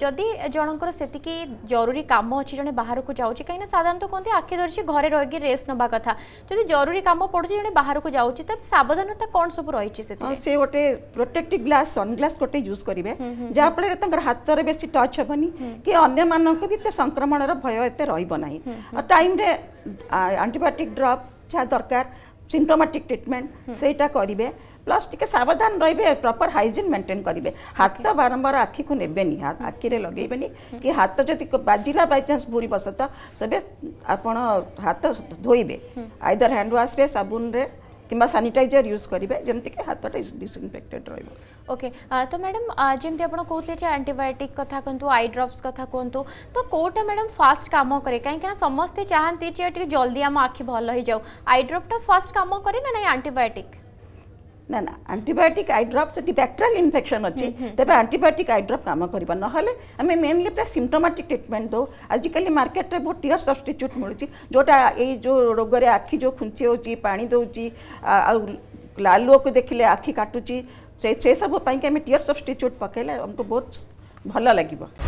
ଯଦି ଜଣଙ୍କର ସେତିକି ଜରୁରୀ କାମ ଅଛି ଜଣେ ବାହାରକୁ ଯାଉଛି କାହିଁକିନା ସାଧାରଣତଃ କୁହନ୍ତି ଆଖି ଧରିଛି ଘରେ ରହିକି ରେଷ୍ଟ ନେବା କଥା ଯଦି ଜରୁରୀ କାମ ପଡ଼ୁଛି ଜଣେ ବାହାରକୁ ଯାଉଛି ତା ସାବଧାନତା କ'ଣ ସବୁ ରହିଛି ସେ ଗୋଟେ ପ୍ରୋଟେକ୍ଟିଭ୍ ଗ୍ଲାସ୍ ସନ୍ଗ୍ଲାସ୍ ଗୋଟେ ୟୁଜ୍ କରିବେ ଯାହାଫଳରେ ତାଙ୍କର ହାତରେ ବେଶୀ ଟଚ୍ ହେବନି କି ଅନ୍ୟମାନଙ୍କୁ ବି ଏତେ ସଂକ୍ରମଣର ଭୟ ଏତେ ରହିବ ନାହିଁ ଆଉ ଟାଇମ୍ରେ ଆଣ୍ଟିବାୟୋଟିକ୍ ଡ୍ରପ୍ ଯାହା ଦରକାର ସିମ୍ପ୍ଟୋମାଟିକ୍ ଟ୍ରିଟମେଣ୍ଟ ସେଇଟା କରିବେ ପ୍ଲସ୍ ଟିକେ ସାବଧାନ ରହିବେ ପ୍ରପର ହାଇଜିନ୍ ମେଣ୍ଟେନ୍ କରିବେ ହାତ ବାରମ୍ବାର ଆଖିକୁ ନେବେନି ଆଖିରେ ଲଗେଇବେନି କି ହାତ ଯଦି ବାଜିଲା ବାଇଚାନ୍ସ ଭୁଲବଶତଃ ସେବେ ଆପଣ ହାତ ଧୋଇବେ ଆଇଦର ହ୍ୟାଣ୍ଡ ୱାଶ୍ରେ ସାବୁନରେ কিংবা সানিটাইজর ইউজ করবে যেমি হাতটা ডিসইনফেক্টেড রহব ওকে তো ম্যাডাম যেমি আপনার কৌলে যে আন্টিবায়োটিক কথা কুহতু আই ড্রপস কথা কুহতু তো কোটা ম্যাডাম ফাস্ট কাম করে কিনা সমস্তে চাহান্তি যে টিকি জলদি আম আখি ভাল হয়ে যাও আই ড্রপটা ফাস্ট কাম করে না না আন্টিবায়োটিক ନା ନା ଆଣ୍ଟିବାୟୋଟିକ୍ ଆଇ ଡ୍ରପ୍ ଯଦି ବ୍ୟାକ୍ଟେରିଆଲ୍ ଇନଫେକ୍ସନ୍ ଅଛି ତେବେ ଆଣ୍ଟିବାୟୋଟିକ୍ ଆଇ ଡ୍ରପ୍ କାମ କରିବ ନହେଲେ ଆମେ ମେନଲି ପୁରା ସିମ୍ପଟୋମାଟିକ୍ ଟ୍ରିଟମେଣ୍ଟ ଦେଉ ଆଜିକାଲି ମାର୍କେଟରେ ବହୁତ ଟିଅର୍ ସବଷ୍ଟିଚ୍ୟୁଟ୍ ମିଳୁଛି ଯେଉଁଟା ଏଇ ଯେଉଁ ରୋଗରେ ଆଖି ଯେଉଁ ଖୁଞ୍ଚି ହେଉଛି ପାଣି ଦେଉଛି ଆଉ ଲାଲୁଅକୁ ଦେଖିଲେ ଆଖି କାଟୁଛି ସେସବୁ ପାଇଁକି ଆମେ ଟିଅର୍ ସବଷ୍ଟିଚ୍ୟୁଟ୍ ପକାଇଲେ ଆମକୁ ବହୁତ ଭଲ ଲାଗିବ